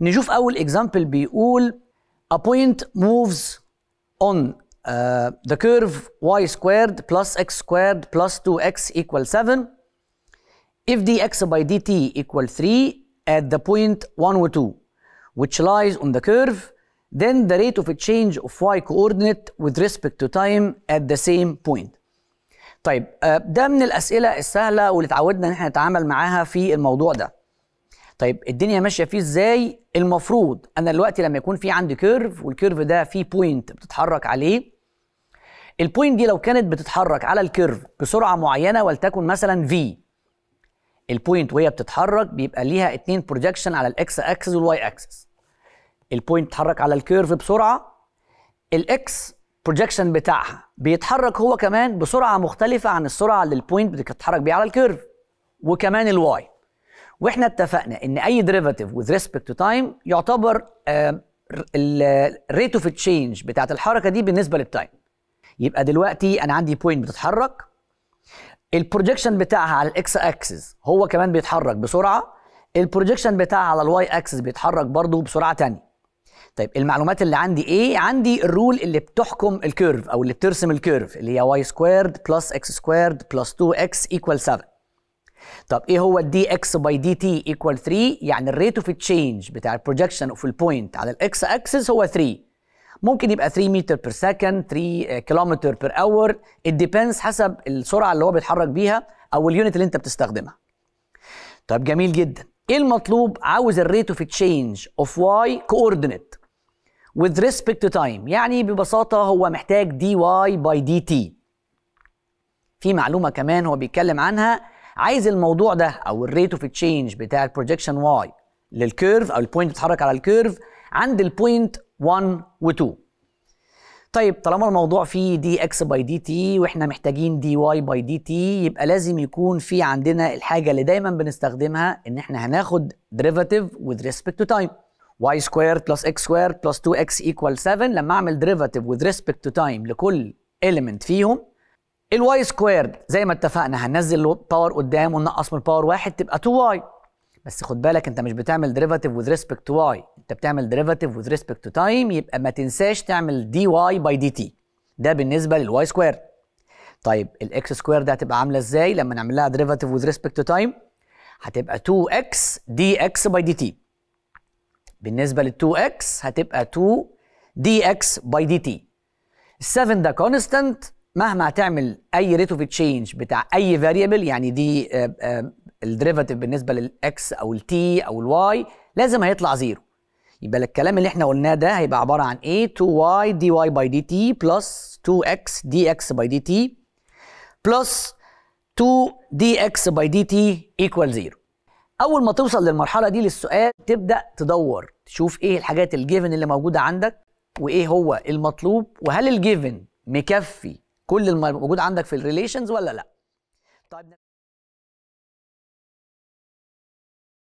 نشوف اول اكزامبل بيقول a point moves on uh, the curve y squared plus x squared plus 2x equals 7 if dx by dt equal 3 at the point 1 و 2 which lies on the curve then the rate of a change of y coordinate with respect to time at the same point طيب ده من الاسئله السهله واللي اتعودنا ان احنا نتعامل معاها في الموضوع ده طيب الدنيا ماشيه فيه ازاي المفروض انا دلوقتي لما يكون في عندي كيرف والكيرف ده فيه بوينت بتتحرك عليه البوينت دي لو كانت بتتحرك على الكيرف بسرعه معينه ولتكن مثلا في البوينت وهي بتتحرك بيبقى ليها اتنين بروجكشن على الاكس اكسس والواي اكسس البوينت بتتحرك على الكيرف بسرعه الاكس بروجكشن بتاعها بيتحرك هو كمان بسرعه مختلفه عن السرعه اللي البوينت بتتحرك بيها على الكيرف وكمان الواي واحنا اتفقنا ان اي ديريفاتيف وذ ريسبكت تو تايم يعتبر الريت اوف تشينج بتاعت الحركه دي بالنسبه للتايم يبقى دلوقتي انا عندي بوينت بتتحرك البروجكشن بتاعها على الاكس اكسس هو كمان بيتحرك بسرعه البروجكشن بتاعها على الواي اكسس بيتحرك برضه بسرعه تانية طيب المعلومات اللي عندي ايه عندي الرول اللي بتحكم الكيرف او اللي بترسم الكيرف اللي هي واي سكويرد بلس اكس سكويرد بلس 2 اكس ايكوال 7 طب ايه هو الدي اكس باي دي تي ايكوال 3 يعني الريت اوف تشينج بتاع البروجكشن اوف البوينت على الاكس اكسس هو 3 ممكن يبقى 3 متر بير سكند 3 كيلومتر بير اور الديبندز حسب السرعه اللي هو بيتحرك بيها او اليونت اللي انت بتستخدمها طب جميل جدا ايه المطلوب عاوز الريت اوف تشينج اوف واي كوردينيت with respect to time يعني ببساطه هو محتاج دي واي باي دي تي في معلومه كمان هو بيتكلم عنها عايز الموضوع ده او الريت اوف تشينج بتاع البروجكشن واي للكيرف او البوينت بتتحرك على الكيرف عند البوينت 1 و2 طيب طالما الموضوع فيه دي اكس باي دي تي واحنا محتاجين دي واي باي دي تي يبقى لازم يكون في عندنا الحاجه اللي دايما بنستخدمها ان احنا هناخد ديريفاتيف وذ ريسبكت تو تايم y squared plus x squared plus 2x equal 7 لما اعمل ديريفاتيف وذ ريسبكت تو تايم لكل element فيهم الواي سكويرد زي ما اتفقنا هننزل الباور قدام وننقص من الباور واحد تبقى 2 واي بس خد بالك انت مش بتعمل ديريفاتيف وذ ريسبكت تو واي انت بتعمل ديريفاتيف وذ ريسبكت تو تايم يبقى ما تنساش تعمل دي واي باي دي تي ده بالنسبه للواي سكوير طيب الاكس سكوير ده هتبقى عامله ازاي لما نعمل لها ديريفاتيف وذ ريسبكت تو تايم هتبقى 2 اكس دي اكس باي دي تي بالنسبه لل 2 اكس هتبقى 2 دي اكس باي دي تي ال 7 ده كونستانت مهما هتعمل اي ريت اوف تشينج بتاع اي فاريبل يعني دي آه، آه، الديريفاتيف بالنسبه للاكس او التي او الواي لازم هيطلع زيرو يبقى الكلام اللي احنا قلناه ده هيبقى عباره عن ايه 2y dy by dt plus 2x dx by dt plus 2dx by dt equal 0 اول ما توصل للمرحله دي للسؤال تبدا تدور تشوف ايه الحاجات الجيفن اللي موجوده عندك وايه هو المطلوب وهل الجيفن مكفي كل الموجود عندك في الريليشنز ولا لا طيب